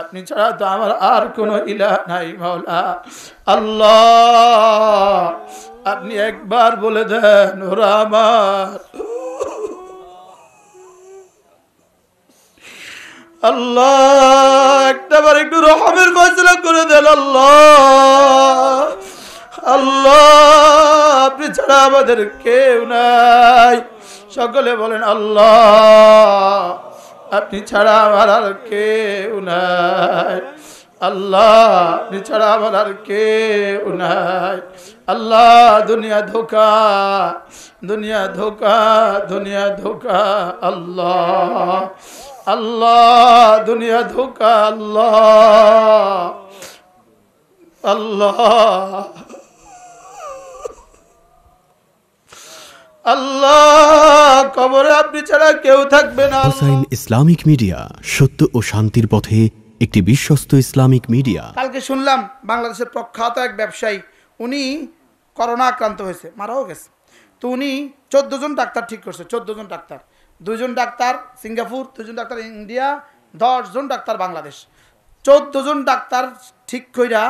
আপনি ছাড়া তো আমার আর কোনো ইলা নাই মাওলা আল্লাহ আপনি একবার বলে দেন ওরা আমার আল্লাহ একটু রহমের দেন আল্লাহ আল্লাহ আপনি ছাড়া আমাদের কেউ নাই সকলে বলেন আল্লাহ আপনি ছাড়া আমার আর কেউ নাই আল্লাহ আপনি ছাড়া আমার আর কেউ নাই আল্লাহ দুনিয়া ধোকা দুনিয়া ধোকা দুনিয়া ধোকা আল্লাহ আল্লাহ দুনিয়া ধোকা আল্লাহ আল্লাহ আল্লাহ কবরে আপনি কেউ থাকবে না ইসলামিক মিডিয়া সত্য ও শান্তির পথে একটি বিশ্বস্ত ইসলামিক মিডিয়া কালকে শুনলাম বাংলাদেশের প্রখ্যাত এক ব্যবসায়ী উনি করোনা আক্রান্ত হয়েছে মারাও গেছে তো উনি চোদ্দো জন ডাক্তার ঠিক করছে চোদ্দ জন ডাক্তার দুজন ডাক্তার সিঙ্গাপুর দুজন ডাক্তার ইন্ডিয়া দশজন ডাক্তার বাংলাদেশ চোদ্দো জন ডাক্তার ঠিক কইরা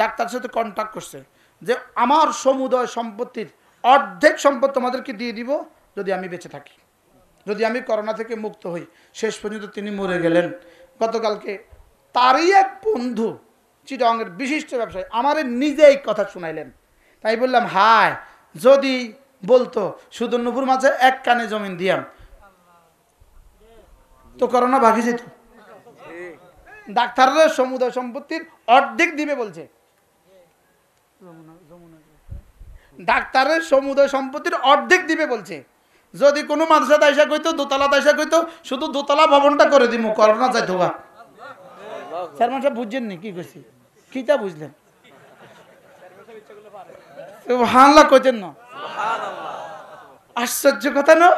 ডাক্তার সাথে কন্ট্যাক্ট করছে যে আমার সমুদয় সম্পত্তির অর্ধেক সম্পদ তোমাদেরকে দিয়ে দিব যদি আমি বেঁচে থাকি যদি আমি করোনা থেকে মুক্ত হই শেষ পর্যন্ত তিনি মরে গেলেন গতকালকে তারই এক বন্ধু চিটংয়ের বিশিষ্ট ব্যবসায়ী আমার নিজেই কথা শুনাইলেন তাই বললাম হায় যদি বলতো শুধু নুপুর মাঝে এক কানে জমিন দিয়াম তো করোনা ভাগি যেত ডাক্তাররা সমুদায় সম্পত্তির অর্ধেক দিবে বলছে ডাক্তারের সমুদয় সম্পত্তির অর্ধেক দিবে বলছে যদি কোনো মানুষের দায়সা কইতো দোতলা দায়সা কইতো শুধু দোতলা ভবনটা করে দিব করোনা যাই তো চেয়ারম্যান কি কিটা বুঝলেন না আশ্চর্য কথা না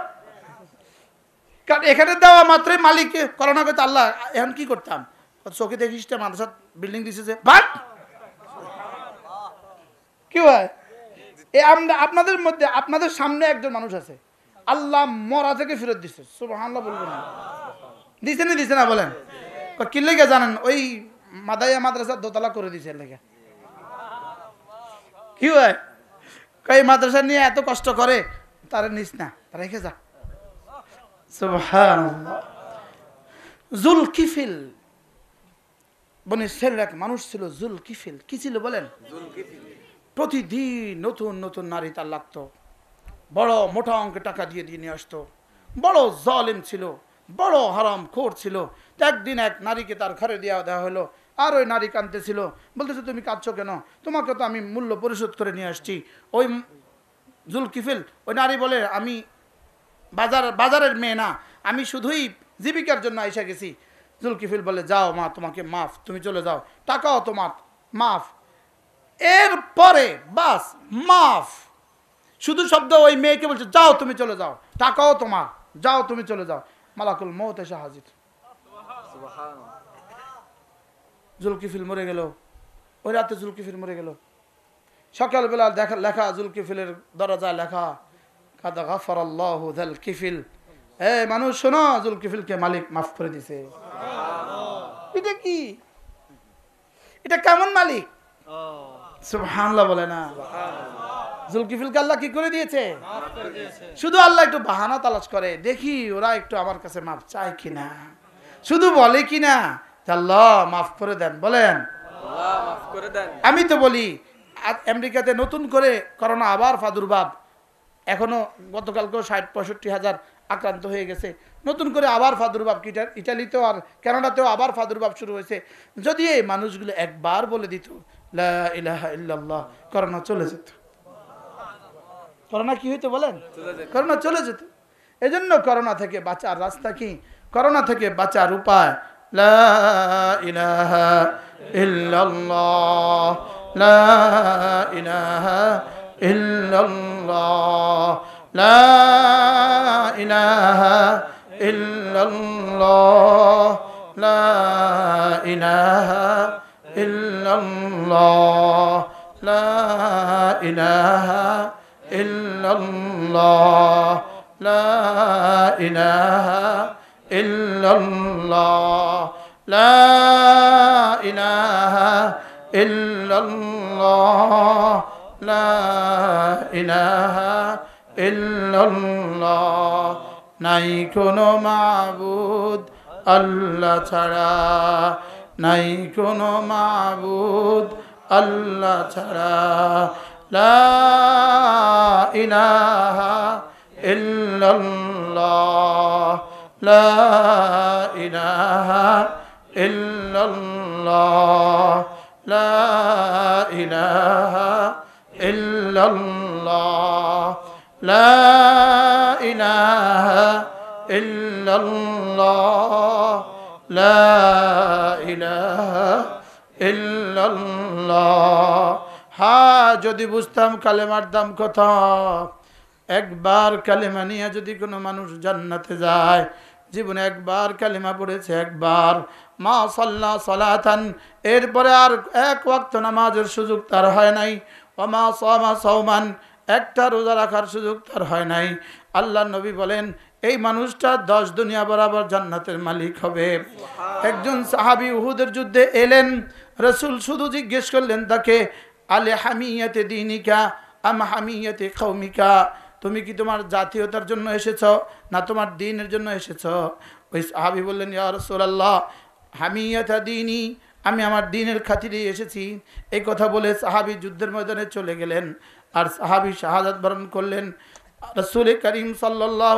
কারণ এখানে দেওয়া মাত্রই মালিক করোনা কইতো আল্লাহ এখন কি করতাম চোখে দেখিস মাদ্রাসা বিল্ডিং দিছে যে বাট কি হয় এ আমরা আপনাদের মধ্যে আপনাদের সামনে একজন মানুষ আছে আল্লাহ মরা থেকে ফেরত দিছে বলবেন না দিছে না দিছে না বলেন কি লেগে জানেন ওই মাদাইয়া মাদ্রাসা দোতলা করে দিছে লেগে কি হয় এই মাদ্রাসা নিয়ে এত কষ্ট করে তারা নিস না রেখে যা জুল কিফিল বনে সের এক মানুষ ছিল জুল কিফিল কি ছিল বলেন জুল কিফিল প্রতিদিন নতুন নতুন নারী তার লাগতো বড় মোটা অঙ্কে টাকা দিয়ে দিয়ে নিয়ে আসতো বড় জলেম ছিল বড় হারাম খোর ছিল একদিন এক নারীকে তার ঘরে দেওয়া দেওয়া হলো আর ওই নারী কাঁদতেছিল বলতেছে তুমি কাঁদছো কেন তোমাকে তো আমি মূল্য পরিশোধ করে নিয়ে আসছি ওই জুলকিফিল ওই নারী বলে আমি বাজার বাজারের মেয়ে না আমি শুধুই জীবিকার জন্য এসে গেছি কিফিল বলে যাও মা তোমাকে মাফ তুমি চলে যাও টাকাও তোমার মাফ এর পরে বাস মাফ শুধু শব্দ ওই মেয়েকে বলছে যাও তুমি চলে যাও টাকাও তোমার যাও তুমি চলে যাও মালাকুল মত এসে হাজির জুলকিফিল মরে গেল ওই রাতে জুলকিফিল মরে গেল সকালবেলা দেখা লেখা জুলকিফিলের দরজা লেখা কাদা গাফর কিফিল এ মানুষ শোনো জুলকিফিলকে মালিক মাফ করে দিছে এটা কি এটা কেমন মালিক সুবহানাল্লাহ বলে না জুলকিফিলকে আল্লাহ কি করে দিয়েছে শুধু আল্লাহ একটু বাহানা তালাশ করে দেখি ওরা একটু আমার কাছে মাফ চায় কিনা শুধু বলে কিনা আল্লাহ মাফ করে দেন বলেন আমি তো বলি আমেরিকাতে নতুন করে করোনা আবার প্রাদুর্ভাব এখনো গতকালকেও ষাট পঁয়ষট্টি হাজার আক্রান্ত হয়ে গেছে নতুন করে আবার প্রাদুর্ভাব ইটালিতেও আর ক্যানাডাতেও আবার প্রাদুর্ভাব শুরু হয়েছে যদি এই মানুষগুলো একবার বলে দিত ইলাহা ইল্লাল্লাহ করোনা চলে যেত করোনা কি হইতো বলেন করোনা চলে যেত এই জন্য করোনা থেকে বাঁচার রাস্তা কি করোনা থেকে বাঁচার উপায় লা ইলাহা ইল্লাল্লাহ লা ইলাহা ইল্লাল্লাহ লা ইলাহা ইল্লাল্লাহ লা ইলাহা إلا الله لا إله إلا الله لا إله إلا الله لا إله إلا الله لا إله إلا الله নাই কোনো মাবুদ আল্লাহ ছাড়া নাই কোনো মাবুদ আল্লাহ ছাড়া লা ইলাহা ইল্লাল্লাহ লা ইলাহা ইল্লাল্লাহ লা ইলাহা ইল্লাল্লাহ লা ইলাহা ইল্লাল্লাহ লা হা হ্যাঁ যদি বুঝতাম কালেমার দাম কত একবার কালেমা নিয়ে যদি কোনো মানুষ জান্নাতে যায় জীবনে একবার কালিমা পড়েছে একবার মা সাল্লা সালাতান এরপরে আর এক ওয়াক্ত নামাজের সুযোগ তার হয় নাই ওমা মা সৌমান একটা রোজা রাখার সুযোগ তার হয় নাই আল্লাহ নবী বলেন এই মানুষটা দশ দুনিয়া বরাবর জান্নাতের মালিক হবে একজন সাহাবি উহুদের যুদ্ধে এলেন রসুল শুধু জিজ্ঞেস করলেন তাকে আলে হামিয়াতে দিনিকা আম হামিয়াতে কৌমিকা তুমি কি তোমার জাতীয়তার জন্য এসেছ না তোমার দিনের জন্য এসেছ ওই সাহাবি বললেন ইয়া রসুল্লাহ হামিয়াতা দিনই আমি আমার দিনের খাতিরে এসেছি এই কথা বলে সাহাবি যুদ্ধের ময়দানে চলে গেলেন আর সাহাবি শাহাদাত বরণ করলেন রসুল করিম সাল্লাহ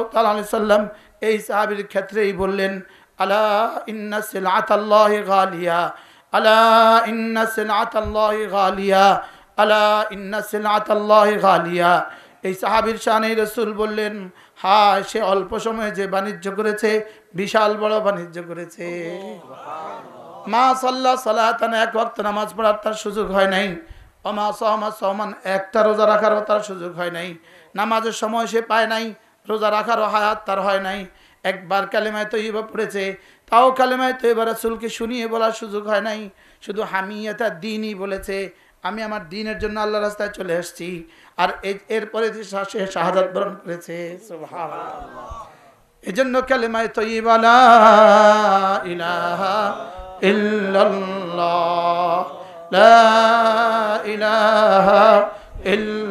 সাল্লাম এই সাহাবির ক্ষেত্রেই বললেন আলা ইন্না সিলাতাল্লাহ গালিয়া আলা আলা এই সাহাবির শাহানি রসুল বললেন হা সে অল্প সময়ে যে বাণিজ্য করেছে বিশাল বড় বাণিজ্য করেছে মা সাল্লাহ এক বক্ত নামাজ পড়ার তার সুযোগ হয় নাই অমা সহমা সহমান একটা রোজা রাখারও তার সুযোগ হয় নাই নামাজের সময় সে পায় নাই রোজা রাখারও হায়াত তার হয় নাই একবার কালেমায় তৈবা পড়েছে তাও কালেমায় তৈবা রাসুলকে শুনিয়ে বলার সুযোগ হয় নাই শুধু এটা দিনই বলেছে আমি আমার দিনের জন্য আল্লাহ রাস্তায় চলে আসছি আর এরপরে সে শাহাদ বরণ করেছে জন্য কালেমায় তৈবালা ইলাহা ইল্ল লা ইলাহা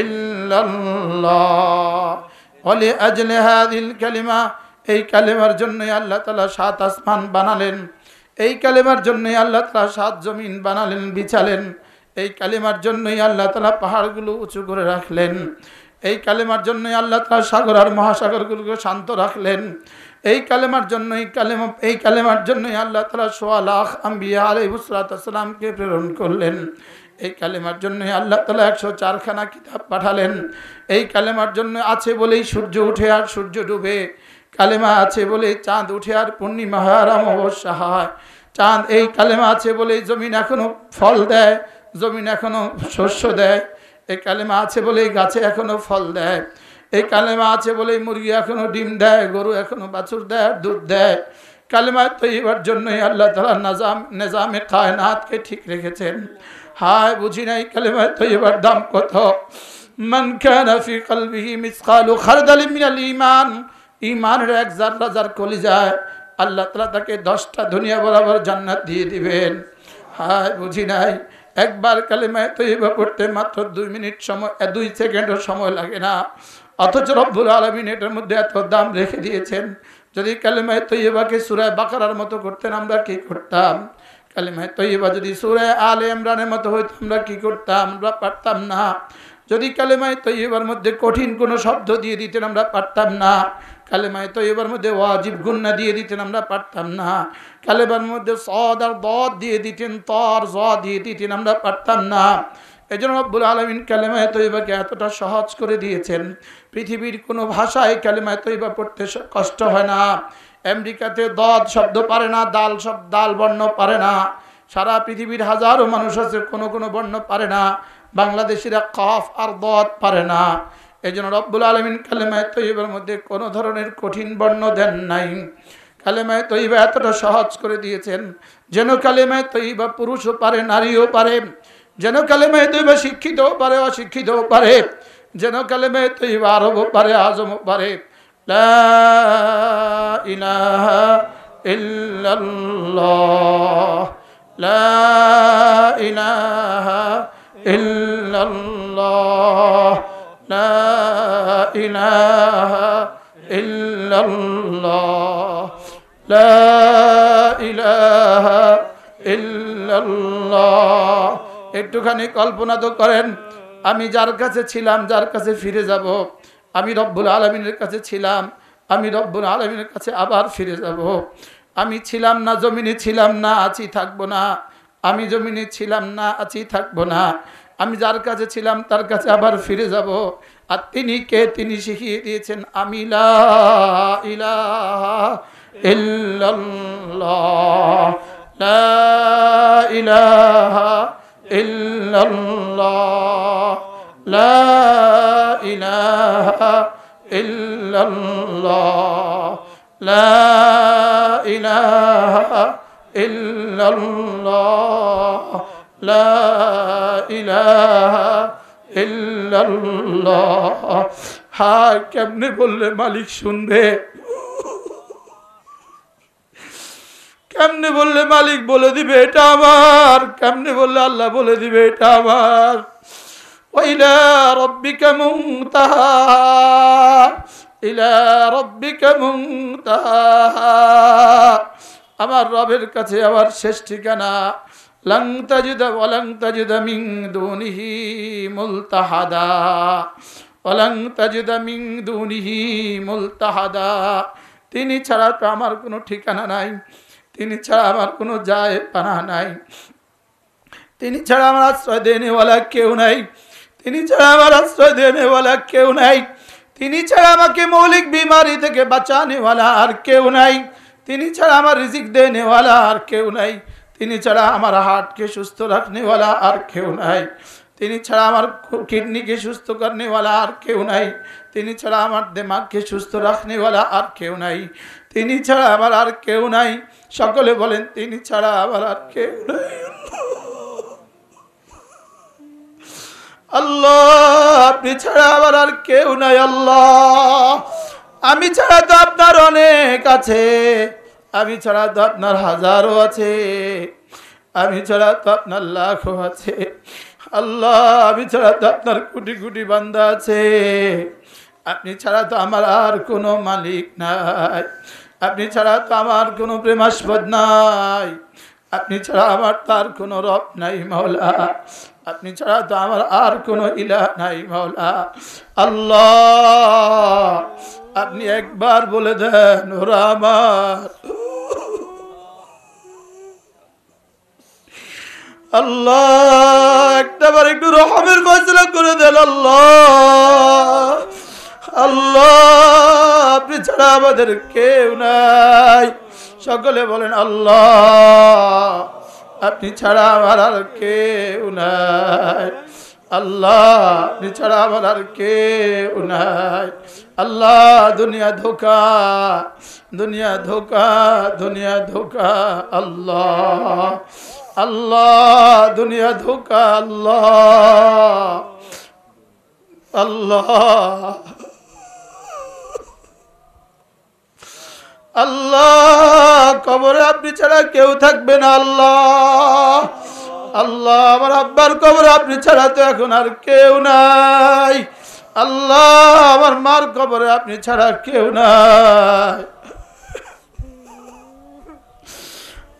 إلا الله ولأجل هذه الكلمة এই কালেমার জন্যই আল্লাহ তালা সাত আসমান বানালেন এই কালেমার জন্যই আল্লাহ তালা সাত জমিন বানালেন বিছালেন এই কালেমার জন্যই আল্লাহ তালা পাহাড়গুলো উঁচু করে রাখলেন এই কালেমার জন্যই আল্লাহ তালা সাগর আর মহাসাগরগুলোকে শান্ত রাখলেন এই কালেমার জন্যই কালেম এই কালেমার জন্যই আল্লাহ তালা সোয়া লাখ আম্বিয়া আলহিবুসরাতামকে প্রেরণ করলেন এই কালেমার জন্য আল্লাহ তালা একশো চারখানা কিতাব পাঠালেন এই কালেমার জন্য আছে বলেই সূর্য উঠে আর সূর্য ডুবে কালেমা আছে বলে চাঁদ উঠে আর পূর্ণিমা হয় আর অমাবস্যা হয় চাঁদ এই কালেমা আছে বলেই জমিন এখনও ফল দেয় জমিন এখনও শস্য দেয় এই কালেমা আছে বলেই গাছে এখনও ফল দেয় এই কালেমা আছে বলেই মুরগি এখনও ডিম দেয় গরু এখনও বাছুর দেয় দুধ দেয় কালেমা তৈবার জন্যই আল্লাহ তালা নাজাম নিজামে কায়নাতকে ঠিক রেখেছেন হায় বুঝি নাই কালেমা তৈবার দাম কত মান কানা ফি কলবিহি মিসকালু খারদাল মিনাল ঈমান ঈমানের এক জাররা জার যায় আল্লাহ তাআলা তাকে 10টা দুনিয়া বরাবর জান্নাত দিয়ে দিবেন হায় বুঝি নাই একবার কালেমায় তৈবা পড়তে মাত্র দুই মিনিট সময় দুই সেকেন্ডের সময় লাগে না অথচ রব্বুল আলমিন এটার মধ্যে এত দাম রেখে দিয়েছেন যদি কালেমায় তৈবাকে সুরায় বাকারার মতো করতেন আমরা কি করতাম কালিমায় তৈবা যদি সুরে আলে ইমরানের মতো হইতো আমরা কী করতাম আমরা পারতাম না যদি কালেমায় তৈবার মধ্যে কঠিন কোনো শব্দ দিয়ে দিতেন আমরা পারতাম না কালেমায় তৈবার মধ্যে ওয়াজিব গুন্না দিয়ে দিতেন আমরা পারতাম না কালেবার মধ্যে সদ আর দদ দিয়ে দিতেন তর জ দিয়ে দিতেন আমরা পারতাম না এই জন্য আব্বুল আলমিন কালেমায় তৈবাকে এতটা সহজ করে দিয়েছেন পৃথিবীর কোনো ভাষায় কালেমায় তৈবা পড়তে কষ্ট হয় না আমেরিকাতে দদ শব্দ পারে না দাল সব দাল বর্ণ পারে না সারা পৃথিবীর হাজারো মানুষ আছে কোনো কোনো বর্ণ পারে না বাংলাদেশিরা কফ আর দদ পারে না এই জন্য রব্বুল আলমিন কালেমায় তৈবের মধ্যে কোনো ধরনের কঠিন বর্ণ দেন নাই কালেমায় তৈবা এতটা সহজ করে দিয়েছেন যেন কালেমায় তৈবা পুরুষও পারে নারীও পারে যেন কালেমায় তৈবা শিক্ষিতও পারে অশিক্ষিতও পারে যেন কালেমায় তৈবা আরবও পারে আজমও পারে لا إله إلا الله لا إله إلا الله لا إله إلا الله لا إله إلا الله একটুখানি কল্পনা তো করেন আমি যার কাছে ছিলাম যার কাছে ফিরে যাব আমি রব্বুল আলমিনের কাছে ছিলাম আমি রব্বুল আলমিনের কাছে আবার ফিরে যাব আমি ছিলাম না জমিনে ছিলাম না আছি থাকবো না আমি জমিনে ছিলাম না আছি থাকবো না আমি যার কাছে ছিলাম তার কাছে আবার ফিরে যাব আর তিনি কে তিনি শিখিয়ে দিয়েছেন আমি ইলাহা ইল্লাল্লাহ লা ইলাহ إلا লা لا إله إلا কেমনে বললে মালিক শুনবে কেমনে বললে মালিক বলে দিবে এটা আমার কেমনে বললে আল্লাহ বলে দিবে এটা আমার وإلى ربك منتهاها إلى ربك منتهاها আমার রবের কাছে আমার শেষ ঠিকানা লং তাজিদ ওয়ালং মিং দুনিহি মুলতাহাদা ওয়ালং তাজিদ মিং দুনিহি মুলতাহাদা তিনি ছাড়া তো আমার কোনো ঠিকানা নাই তিনি ছাড়া আমার কোনো যায় পানা নাই তিনি ছাড়া আমার আশ্রয় দেনেওয়ালা কেউ নাই তিনি ছাড়া আমার আশ্রয় দেনেওয়ালা কেউ নাই তিনি ছাড়া আমাকে মৌলিক বিমারি থেকে বাঁচানেওয়ালা আর কেউ নাই তিনি ছাড়া আমার রিজিক দেনেওয়ালা আর কেউ নাই তিনি ছাড়া আমার হার্টকে সুস্থ রাখনেওয়ালা আর কেউ নাই তিনি ছাড়া আমার কিডনিকে সুস্থ করনেওয়ালা আর কেউ নাই তিনি ছাড়া আমার দিমাগকে সুস্থ রাখনেওয়ালা আর কেউ নাই তিনি ছাড়া আমার আর কেউ নাই সকলে বলেন তিনি ছাড়া আমার আর কেউ নাই আল্লাহ আপনি ছাড়া আমার আর কেউ নাই আল্লাহ আমি ছাড়া তো আপনার অনেক আছে আমি ছাড়া তো আপনার হাজারও আছে আমি ছাড়া তো আপনার লাখও আছে আল্লাহ আমি ছাড়া তো আপনার কুটি কুটি বান্দা আছে আপনি ছাড়া তো আমার আর কোনো মালিক নাই আপনি ছাড়া তো আমার কোনো প্রেমাস্পদ নাই আপনি ছাড়া আমার তার কোনো রব নাই মাওলা আপনি ছাড়া তো আমার আর কোনো ইলা নাই মাওলা আল্লাহ আপনি একবার বলে দেন ওরা আমার আল্লাহ একটাবার একটু রহমের ফয়সলা করে দেন আল্লাহ আল্লাহ আপনি ছাড়া আমাদের কেউ নাই সকলে বলেন আল্লাহ আপনি ছাড়া আমার আর কেউ নাই আল্লাহ আপনি ছাড়া আমার আর কেউ নাই আল্লাহ দুনিয়া ধোকা দুনিয়া ধোকা দুনিয়া ধোকা আল্লাহ আল্লাহ দুনিয়া ধোকা আল্লাহ আল্লাহ আল্লাহ কবরে আপনি ছাড়া কেউ থাকবে না আল্লাহ আল্লাহ আমার আব্বার কবর আপনি ছাড়া তো এখন আর কেউ নাই আল্লাহ আমার মার কবরে আপনি ছাড়া কেউ নাই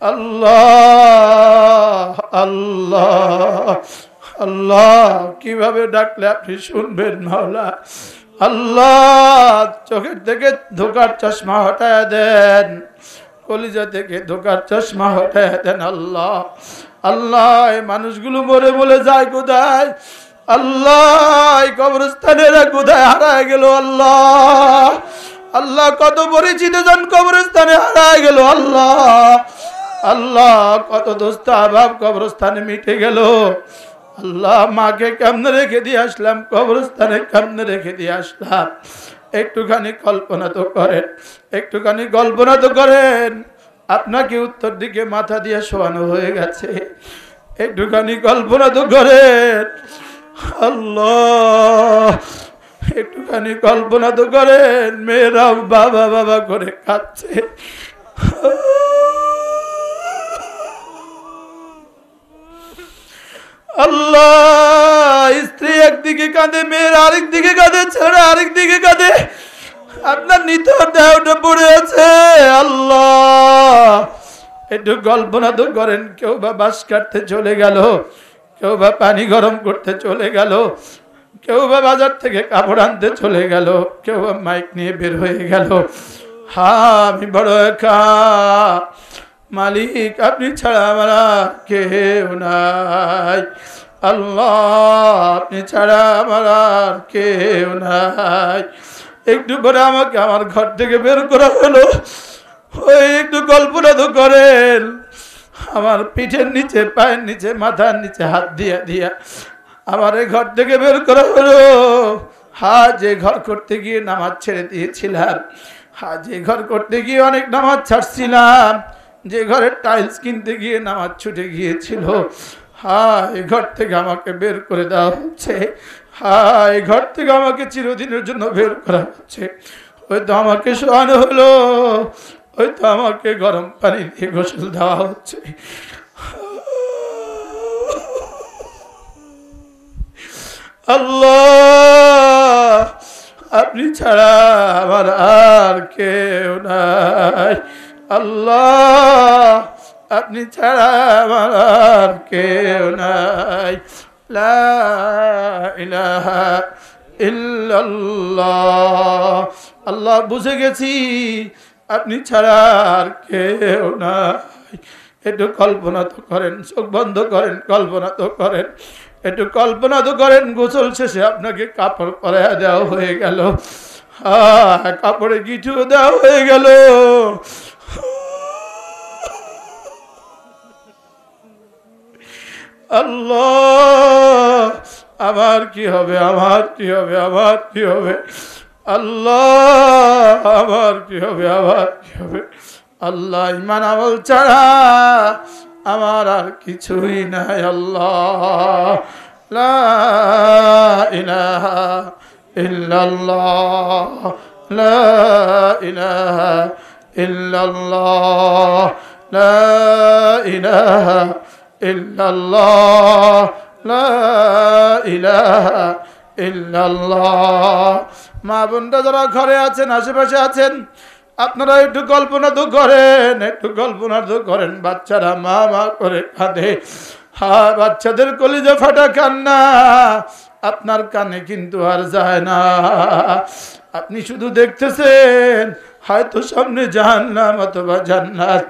আল্লাহ আল্লাহ আল্লাহ কিভাবে ডাকলে আপনি শুনবেন মাওলা আল্লাহ চোখের থেকে ধোকার চশমা হটায় দেন কলিজা থেকে ধোকার চশমা হটায় দেন আল্লাহ আল্লাহ এই মানুষগুলো মরে বলে যায় কোথায় আল্লাহ কবরস্থানেরা কোথায় হারায় গেল আল্লাহ আল্লাহ কত পরিচিত জন কবরস্থানে হারায় গেল আল্লাহ আল্লাহ কত দোস্ত আভাব কবরস্থানে মিটে গেল আল্লাহ মাকে কেমনে রেখে দিয়ে আসলাম কবরস্থানে কেমনে রেখে দিয়ে আসলাম একটুখানি কল্পনা তো করেন একটুখানি কল্পনা তো করেন আপনাকে উত্তর দিকে মাথা দিয়ে শোয়ানো হয়ে গেছে একটুখানি কল্পনা তো করেন আল্লাহ একটুখানি কল্পনা তো করেন মেয়েরাও বাবা বাবা করে কাঁদছে আল্লাহ স্ত্রী একদিকে কাঁদে মেয়ের আরেক দিকে কাঁদে ছেড়ে আরেক দিকে কাঁদে আপনার নিতর দেহটা পড়ে আছে আল্লাহ একটু কল্পনা তো করেন কেউ বা বাস কাটতে চলে গেল কেউ বা পানি গরম করতে চলে গেল কেউ বা বাজার থেকে কাপড় আনতে চলে গেল কেউ বা মাইক নিয়ে বের হয়ে গেল হা আমি বড় একা মালিক আপনি ছাড়া আমার কেউ নাই আল্লাহ আপনি ছাড়া আমার কেউ নাই একটু করে আমাকে আমার ঘর থেকে বের করা হলো ওই একটু কল্পনা তো করেন আমার পিঠের নিচে পায়ের নিচে মাথার নিচে হাত দিয়া দিয়া আমার এই ঘর থেকে বের করা হলো হা যে ঘর করতে গিয়ে নামাজ ছেড়ে দিয়েছিলাম হা যে ঘর করতে গিয়ে অনেক নামাজ ছাড়ছিলাম যে ঘরে টাইলস কিনতে গিয়ে নামাজ ছুটে গিয়েছিল হায় এ ঘর থেকে আমাকে বের করে দেওয়া হচ্ছে হায় এ ঘর থেকে আমাকে চিরদিনের জন্য বের করা হচ্ছে ওই তো আমাকে শোয়ানো হলো ওই তো আমাকে গরম পানি দিয়ে গোসল দেওয়া হচ্ছে আল্লাহ আপনি ছাড়া আমার আর কেউ নাই আল্লাহ আপনি ছাড়া আর কেউ নাই লা আল্লাহ বুঝে গেছি আপনি ছাড়া আর কেউ নাই একটু কল্পনা তো করেন চোখ বন্ধ করেন কল্পনা তো করেন একটু কল্পনা তো করেন গোসল শেষে আপনাকে কাপড় পরা দেওয়া হয়ে গেল হ্যাঁ কাপড়ে কিছু দেওয়া হয়ে গেল আল্লাহ আমার কি হবে আমার কি হবে আমার কি হবে আল্লাহ আমার কি হবে আমার কি হবে আল্লাহ ইমান আমল ছাড়া আমার আর কিছুই নাই আল্লাহ লা ইহ ইহ ইহ إلا الله لا إله মা বোনরা যারা ঘরে আছেন আশেপাশে আছেন আপনারা একটু কল্পনা তো করেন একটু কল্পনা তো করেন বাচ্চারা মা মা করে কাঁদে হা বাচ্চাদের কলিজা ফাটা কান্না আপনার কানে কিন্তু আর যায় না আপনি শুধু দেখতেছেন হয়তো সামনে জাহান্নাম অথবা জান্নাত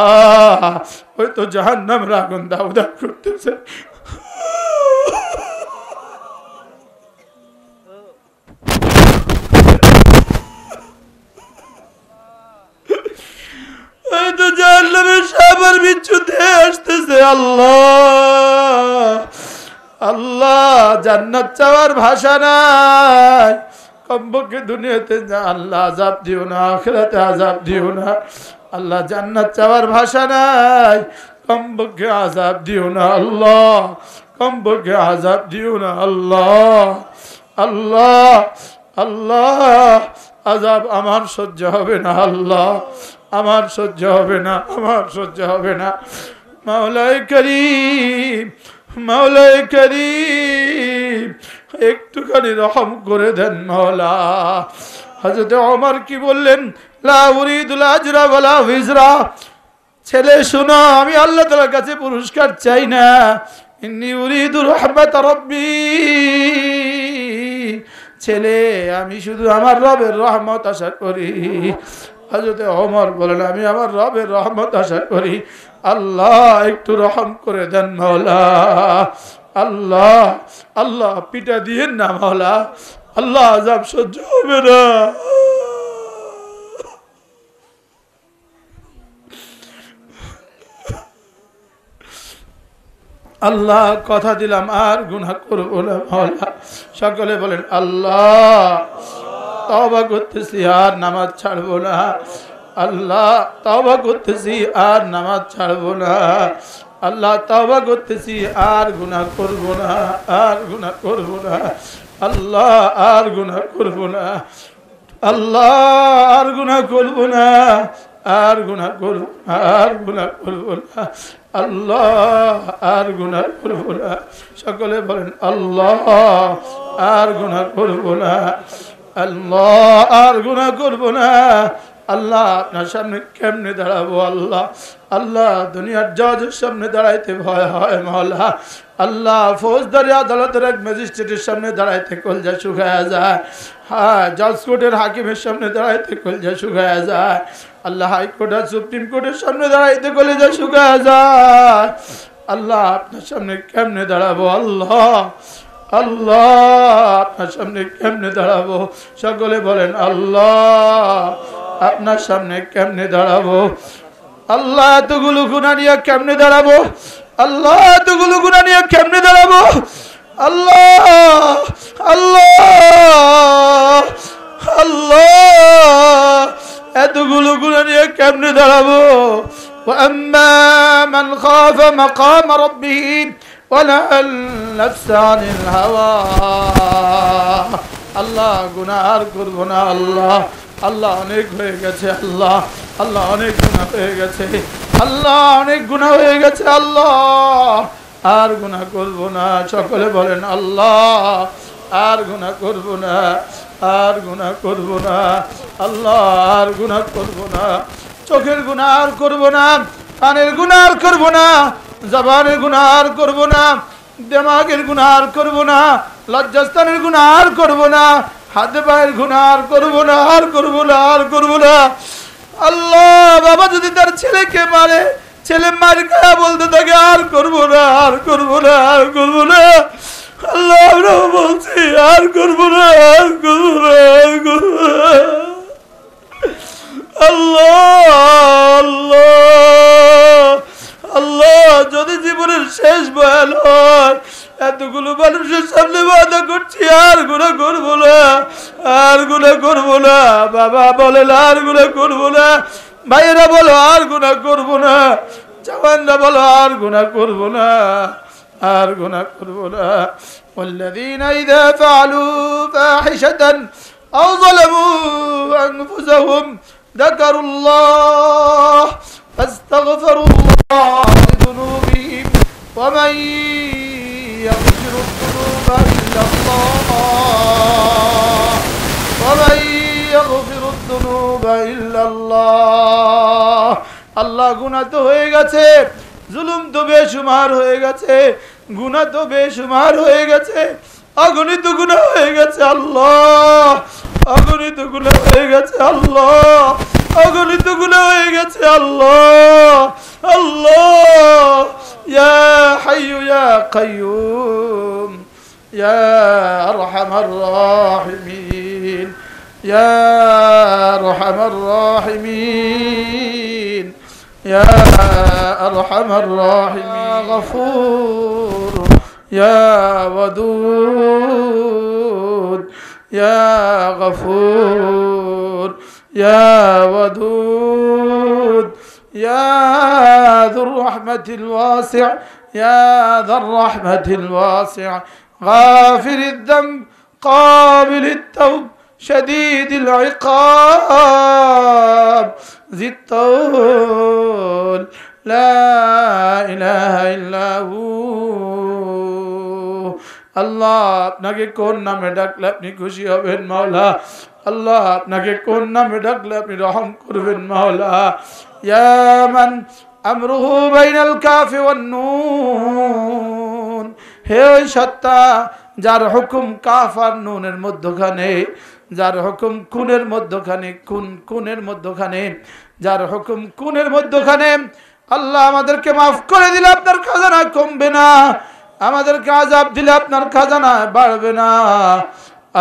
ওই তো জাহান নাম রাগুন দাও দাউ করতেছে তো আসতেছে আল্লাহ আল্লাহ ভাষা নাই দুনিয়াতে আল্লাহ না আখেরাতে দিও না আল্লাহ জান্নাত চাওয়ার ভাষা নাই কমপক্ষে আজাব দিও না আল্লাহ কমপক্ষে আজাব দিও না আল্লাহ আল্লাহ আল্লাহ আজাব আমার সহ্য হবে না আল্লাহ আমার সহ্য হবে না আমার সহ্য হবে না মাওলায় করি মাওলাই করি একটুখানি রহম করে দেন মাওলা হাজরতে আমার কি বললেন ছেলে শোনো আমি আল্লাহ তালার কাছে পুরস্কার চাই না ছেলে আমি শুধু আমার রবের রহমত আশা করি হাজরতে অমর বলেন আমি আমার রবের রহমত আশা করি আল্লাহ একটু রহম করে দেন মাওলা আল্লাহ আল্লাহ পিটা দিয়ে না মাওলা আল্লাহ আজাব সহ্য হবে না আল্লাহ কথা দিলাম আর গুনাহ করবো না সকলে বলেন আল্লাহ তবা করতেছি আর নামাজ ছাড়বো না আল্লাহ তবা করতেছি আর নামাজ ছাড়বো না আল্লাহ তবা করতেছি আর গুনাহ করবো না আর গুনাহ করবো না আল্লাহ আর গুনাহ করবো না আল্লাহ আর গুনাহ করবো না আর গুনা করবো আর গুনা করবো না আল্লাহ আর গুণা করবো না সকলে বলেন আল্লাহ আর গুণা করবো না আল্লাহ আর গুণা করবো না আল্লাহ আপনার সামনে কেমনে দাঁড়াবো আল্লাহ আল্লাহ দুনিয়ার জজের সামনে দাঁড়াইতে ভয় হয় মহল্লা আল্লাহ ফৌজদারি আদালতের এক ম্যাজিস্ট্রেটের সামনে দাঁড়াইতে কলজা শুকায়া যায় হ্যাঁ জজ কোর্টের হাকিমের সামনে দাঁড়াইতে কলজা শুকায়া যায় আল্লাহ হাইকোর্ট আর সুপ্রিম কোর্টের সামনে দাঁড়াইতে কলজা শুকায়া যায় আল্লাহ আপনার সামনে কেমনে দাঁড়াবো আল্লাহ আল্লাহ আপনার সামনে কেমনে দাঁড়াবো সকলে বলেন আল্লাহ আপনার সামনে কেমনে দাঁড়াবো আল্লাহ এতগুলো গুণা নিয়ে কেমনে দাঁড়াবো আল্লাহ এতগুলো গুণা নিয়ে কেমনে দাঁড়াবো আল্লাহ আল্লাহ আল্লাহ এতগুলো গুণা নিয়ে কেমনে দাঁড়াবো وأما من خاف مقام ربه ونهى النفس عن الهوى الله গুনাহ আর করব না আল্লাহ আল্লাহ অনেক হয়ে গেছে আল্লাহ আল্লাহ অনেক গুণা হয়ে গেছে আল্লাহ অনেক গুণা হয়ে গেছে আল্লাহ আর গুণা করব না সকলে বলেন আল্লাহ আর গুণা করব না আর গুণা করব না আল্লাহ আর গুণা করব না চোখের গুণা আর করব না কানের গুণা আর করব না জবানের গুণা আর করব না দেমাগের গুণা আর করব না লজ্জাস্থানের গুণা আর করব না হাতে পায়ের গুণা আর করবো না আর করবো না আর করবো না আল্লাহ বাবা যদি তার ছেলেকে মারে ছেলে মার খায়া বলতে থাকে আর করবো না আর করবো না আর করবো না আল্লাহ আমরাও বলছি আর করবো না আর করবো না আর করবো আল্লাহ আল্লাহ আল্লাহ যদি জীবনের শেষ বয়াল হয় এতগুলো মানুষের সামনে বাধা করছি আর গুণা করবো না আর গুণা করবো না বাবা বলে না আর গুণা করবো না ভাইয়েরা বলো আর গুণা করবো না জওয়ানরা বলো আর গুণা করবো না আর গুণা করবো না والذين إذا فعلوا فاحشة أو ظلموا أنفسهم ذكروا الله فاستغفروا الله لذنوبهم ومن إلا الله ومن يغفر আল্লাহ গুনা তো হয়ে গেছে জুলুম তো বেশুমার হয়ে গেছে গুনা তো বেশুমার হয়ে গেছে অগণিত গুণা হয়ে গেছে আল্লাহ অগণিত গুণা হয়ে গেছে আল্লাহ অগণিত গুণা হয়ে গেছে আল্লাহ আল্লাহ ইয়া হাইয়ু ইয়া কাইয়ুম يا أرحم الراحمين يا أرحم الراحمين يا أرحم الراحمين يا غفور يا ودود يا غفور يا ودود يا ذو الرحمة الواسع يا ذا الرحمة الواسع غافر الذنب قابل التوب شديد العقاب ذي الطول لا إله إلا هو আল্লাহ আপনাকে কোন নামে ডাকলে আপনি খুশি হবেন মাওলা আল্লাহ আপনাকে কোন নামে ডাকলে আপনি রহম করবেন মাওলা ইয়ামান আমরুহু বাইনাল কাফি ওয়ান নুন হে ওই সত্তা যার হুকুম কাফ আর নুনের মধ্যখানে যার হুকুম কুনের মধ্যখানে কুন কুনের মধ্যখানে যার হুকুম কুনের মধ্যখানে আল্লাহ আমাদেরকে মাফ করে দিলে আপনার খাজানা কমবে না আমাদেরকে আজাব দিলে আপনার খাজানা বাড়বে না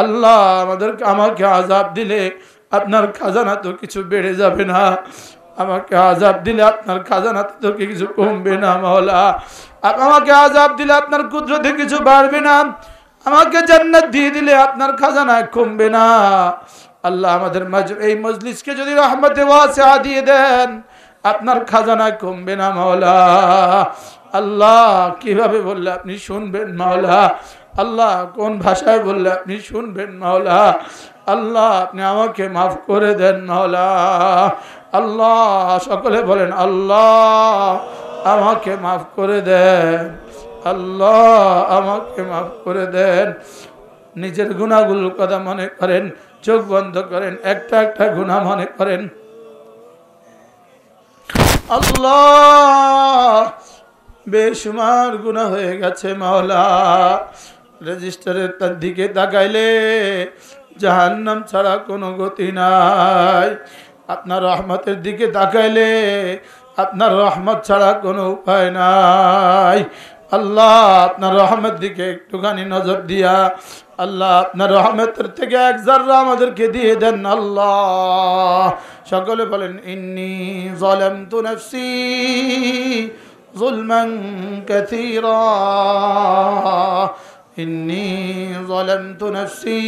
আল্লাহ আমাদেরকে আমাকে আজাব দিলে আপনার খাজানা তো কিছু বেড়ে যাবে না আমাকে আজাব দিলে আপনার খাজানাতে থেকে কিছু কমবে না মহলা আমাকে আজাব দিলে আপনার কুদরতে কিছু বাড়বে না আমাকে জান্নাত দিয়ে দিলে আপনার খাজানায় কমবে না আল্লাহ আমাদের এই মজলিসকে যদি রহমতে ওয়াসে দিয়ে দেন আপনার খাজানা কমবে না মাওলা আল্লাহ কিভাবে বললে আপনি শুনবেন মাওলা আল্লাহ কোন ভাষায় বললে আপনি শুনবেন মাওলা আল্লাহ আপনি আমাকে মাফ করে দেন মাওলা আল্লাহ সকলে বলেন আল্লাহ আমাকে মাফ করে দেন আল্লাহ আমাকে মাফ করে দেন নিজের গুণাগুলোর কথা মনে করেন চোখ বন্ধ করেন একটা একটা গুণা মনে করেন আল্লাহ বেশুমার গুণা হয়ে গেছে মাওলা রেজিস্টারের তার দিকে তাকাইলে জাহান্নাম ছাড়া কোনো গতি নাই আপনার রহমতের দিকে তাকাইলে আপনার রহমত ছাড়া কোনো উপায় নাই আল্লাহ আপনার রহমের দিকে একটুখানি নজর দিয়া আল্লাহ আপনার রহমতের থেকে এক জাররা আমাদেরকে দিয়ে দেন আল্লাহ সকলে বলেন ইন্নি জলেম তু নফসি জুলমান কাথীরা ইন্নি জলেম তু নফসি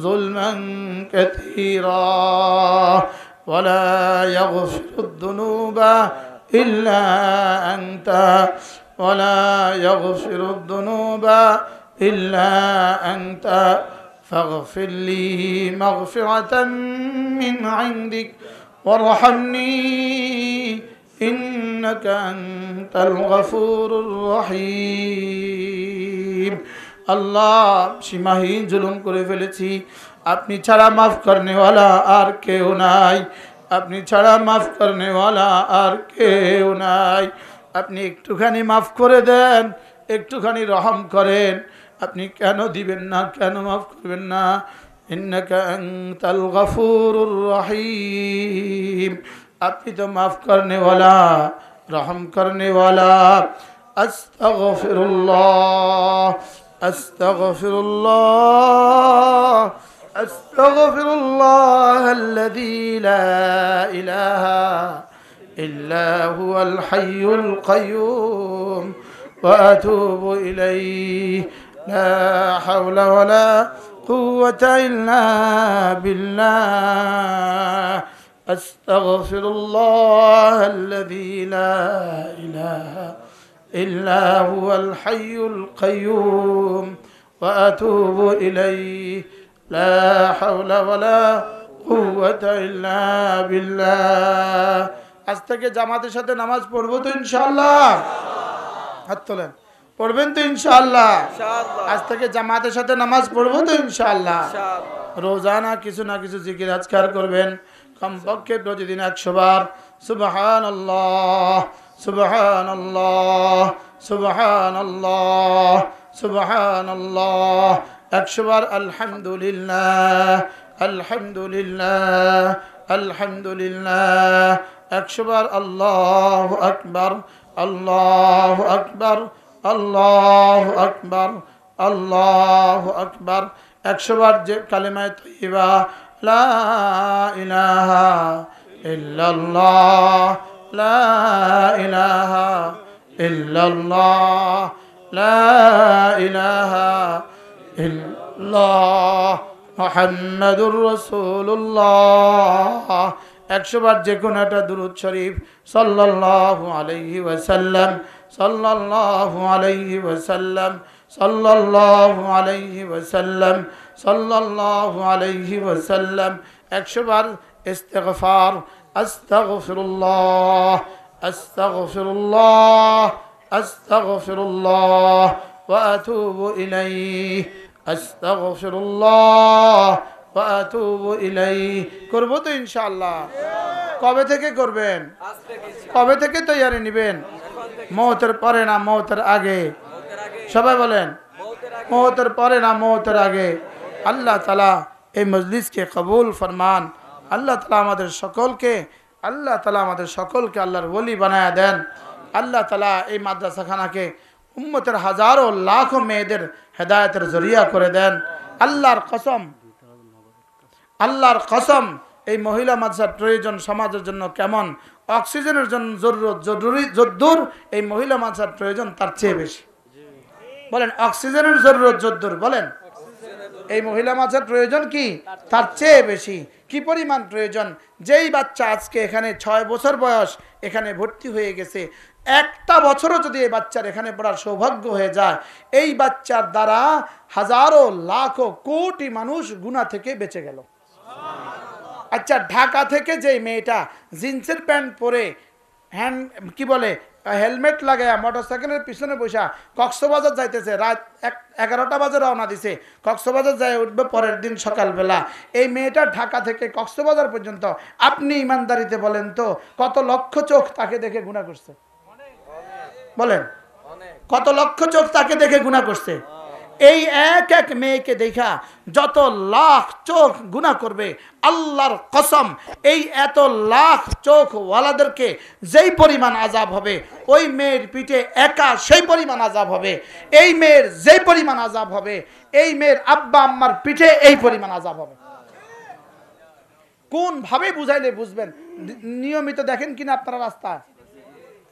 ظلما كثيرا ولا يغفر الذنوب إلا أنت ولا يغفر الذنوب إلا أنت فاغفر لي مغفرة من عندك وارحمني إنك أنت الغفور الرحيم আল্লাহ সীমাহীন জুলুম করে ফেলেছি আপনি ছাড়া মাফ করেওয়ালা আর কেউ নাই আপনি ছাড়া মাফ করেওয়ালা আর কেউ নাই আপনি একটুখানি মাফ করে দেন একটুখানি রহম করেন আপনি কেন দিবেন না কেন মাফ করবেন না রহিম আপনি তো মাফ করেওয়ালা রহম করেওয়ালা আস্তাগফিরুল্লাহ أستغفر الله أستغفر الله الذي لا إله إلا هو الحي القيوم وأتوب إليه لا حول ولا قوة إلا بالله أستغفر الله الذي لا إله إلا إلا هو الحي القيوم وأتوب إليه لا حول ولا قوة إلا بالله আজ থেকে জামাতের সাথে নামাজ পড়বো তো ইনশাল্লাহ হাত তোলেন পড়বেন তো ইনশাল্লাহ আজ থেকে জামাতের সাথে নামাজ পড়বো তো ইনশাল্লাহ রোজানা কিছু না কিছু জিকির আজকার করবেন কমপক্ষে প্রতিদিন একশো বার আল্লাহ سبحان الله سبحان الله سبحان الله أكبر الحمد لله الحمد لله الحمد لله أكبر الله أكبر الله أكبر الله أكبر الله أكبر أكبر كلمة طيبة لا إله إلا الله لا إله إلا الله لا إله إلا الله محمد رسول الله একশো বার যে কোনো একটা দুরুদ শরীফ সাল্লাল্লাহু আলাইহি ওয়াসাল্লাম সাল্লাল্লাহু আলাইহি ওয়াসাল্লাম সাল্লাল্লাহু আলাইহি ওয়াসাল্লাম সাল্লাল্লাহু আলাইহি ওয়াসাল্লাম একশো বার ইস্তেগফার أستغفر الله أستغفر الله أستغفر الله وأتوب إليه أستغفر الله وأتوب إليه করব তো ইনশাআল্লাহ কবে থেকে করবেন কবে থেকে তৈরি নিবেন মহতের পরে না মহতের আগে সবাই বলেন মৌতের পরে না মহতের আগে আল্লাহ তালা এই মজলিসকে কবুল ফরমান আল্লাহ তালা আমাদের সকলকে আল্লাহ তালা আমাদের সকলকে আল্লাহর বলি বানায় দেন আল্লাহ তালা এই মাদ্রাসাখানাকে উম্মতের হাজারো লাখো মেয়েদের হেদায়তের জরিয়া করে দেন আল্লাহর কসম আল্লাহর কসম এই মহিলা মাদ্রাসার প্রয়োজন সমাজের জন্য কেমন অক্সিজেনের জন্য জরুরি জোদ্দুর এই মহিলা মাদ্রাসার প্রয়োজন তার চেয়ে বেশি বলেন অক্সিজেনের জরুরত জোদ্দুর বলেন এই মহিলা মাছের প্রয়োজন কি তার চেয়ে বেশি কি পরিমাণ প্রয়োজন যেই বাচ্চা আজকে এখানে ছয় বছর বয়স এখানে ভর্তি হয়ে গেছে একটা বছরও যদি এই বাচ্চার এখানে পড়ার সৌভাগ্য হয়ে যায় এই বাচ্চার দ্বারা হাজারো লাখো কোটি মানুষ গুণা থেকে বেঁচে গেল আচ্ছা ঢাকা থেকে যেই মেয়েটা জিন্সের প্যান্ট পরে হ্যান্ড কি বলে হেলমেট লাগায়া সাইকেলের পিছনে বসা কক্সবাজার যাইতেছে রাত এক এগারোটা বাজে রওনা দিছে কক্সবাজার যায় উঠবে পরের দিন সকালবেলা এই মেয়েটা ঢাকা থেকে কক্সবাজার পর্যন্ত আপনি ইমানদারিতে বলেন তো কত লক্ষ চোখ তাকে দেখে গুণা করছে বলেন কত লক্ষ চোখ তাকে দেখে গুণা করছে এই এক এক মেয়েকে দেখা যত লাখ চোখ গুণা করবে আল্লাহর কসম এই এত লাখ চোখ ওয়ালাদেরকে যেই পরিমাণ আজাব হবে ওই মেয়ের পিঠে একা সেই পরিমাণ আজাব হবে এই মেয়ের যেই পরিমাণ আজাব হবে এই মেয়ের আব্বা আম্মার পিঠে এই পরিমাণ আজাব হবে কোনভাবে বুঝাইলে বুঝবেন নিয়মিত দেখেন কিনা আপনারা রাস্তা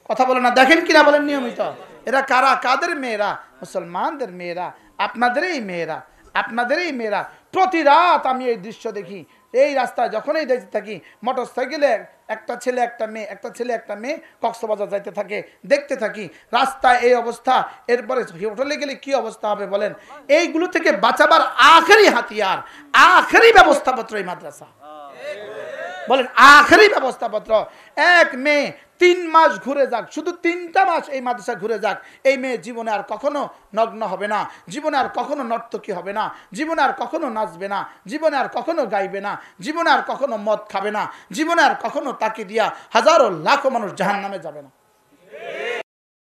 কথা বলে না দেখেন কিনা বলেন নিয়মিত এরা কারা কাদের মেয়েরা মুসলমানদের মেয়েরা আপনাদেরই মেয়েরা আপনাদেরই মেয়েরা প্রতি রাত আমি এই দৃশ্য দেখি এই রাস্তায় যখনই দেখতে থাকি মোটর সাইকেলে একটা ছেলে একটা মেয়ে একটা ছেলে একটা মেয়ে কক্সবাজার যাইতে থাকে দেখতে থাকি রাস্তায় এই অবস্থা এরপরে হোটেলে গেলে কি অবস্থা হবে বলেন এইগুলো থেকে বাঁচাবার আখেরি হাতিয়ার আখেরি ব্যবস্থাপত্র এই মাদ্রাসা বলেন আখেরই ব্যবস্থাপত্র এক মেয়ে তিন মাস ঘুরে যাক শুধু তিনটা মাস এই মাদ্রাসা ঘুরে যাক এই মেয়ে জীবনে আর কখনো নগ্ন হবে না জীবনে আর কখনো নর্তকী হবে না জীবনে আর কখনো নাচবে না জীবনে আর কখনো গাইবে না জীবনে আর কখনো মদ খাবে না জীবনে আর কখনো তাকে দিয়া হাজারো লাখো মানুষ জাহান নামে যাবে না